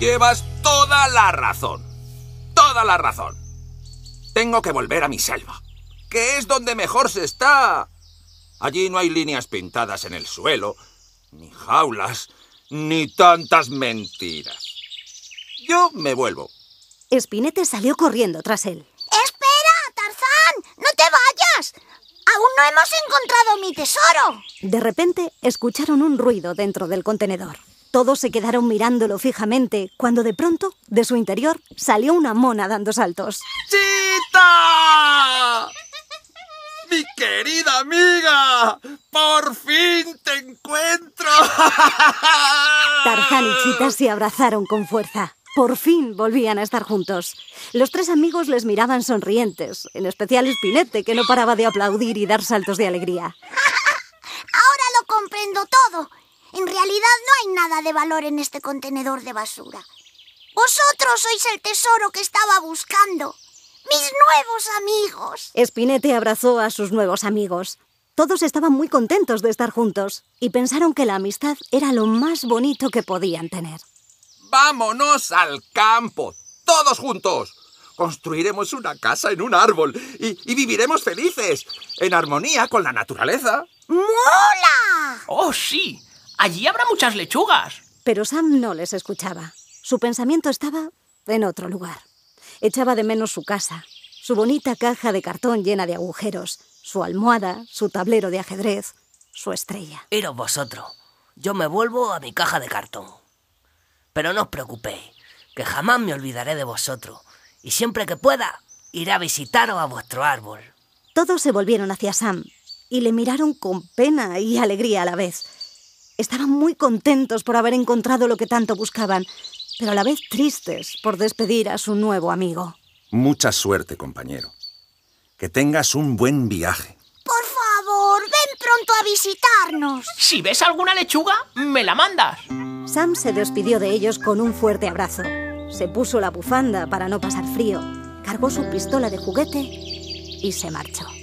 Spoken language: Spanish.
Llevas toda la razón. Toda la razón. Tengo que volver a mi selva, que es donde mejor se está. Allí no hay líneas pintadas en el suelo, ni jaulas, ni tantas mentiras. Yo me vuelvo. Espinete salió corriendo tras él. ¡Espera, Tarzán! ¡No te vayas! ¡Aún no hemos encontrado mi tesoro! De repente escucharon un ruido dentro del contenedor. Todos se quedaron mirándolo fijamente, cuando de pronto, de su interior, salió una mona dando saltos. ¡Chita! ¡Mi querida amiga! ¡Por fin te encuentro! Tarzán y Chita se abrazaron con fuerza. Por fin volvían a estar juntos. Los tres amigos les miraban sonrientes, en especial Spinette que no paraba de aplaudir y dar saltos de alegría. Ahora lo comprendo todo realidad no hay nada de valor en este contenedor de basura. Vosotros sois el tesoro que estaba buscando. Mis nuevos amigos. Espinete abrazó a sus nuevos amigos. Todos estaban muy contentos de estar juntos y pensaron que la amistad era lo más bonito que podían tener. Vámonos al campo, todos juntos. Construiremos una casa en un árbol y, y viviremos felices, en armonía con la naturaleza. ¡Mola! Oh, sí. Allí habrá muchas lechugas. Pero Sam no les escuchaba. Su pensamiento estaba en otro lugar. Echaba de menos su casa, su bonita caja de cartón llena de agujeros, su almohada, su tablero de ajedrez, su estrella. Iros vosotros. Yo me vuelvo a mi caja de cartón. Pero no os preocupéis, que jamás me olvidaré de vosotros. Y siempre que pueda, iré a visitaros a vuestro árbol. Todos se volvieron hacia Sam y le miraron con pena y alegría a la vez. Estaban muy contentos por haber encontrado lo que tanto buscaban, pero a la vez tristes por despedir a su nuevo amigo. Mucha suerte, compañero. Que tengas un buen viaje. Por favor, ven pronto a visitarnos. Si ves alguna lechuga, me la mandas. Sam se despidió de ellos con un fuerte abrazo. Se puso la bufanda para no pasar frío, cargó su pistola de juguete y se marchó.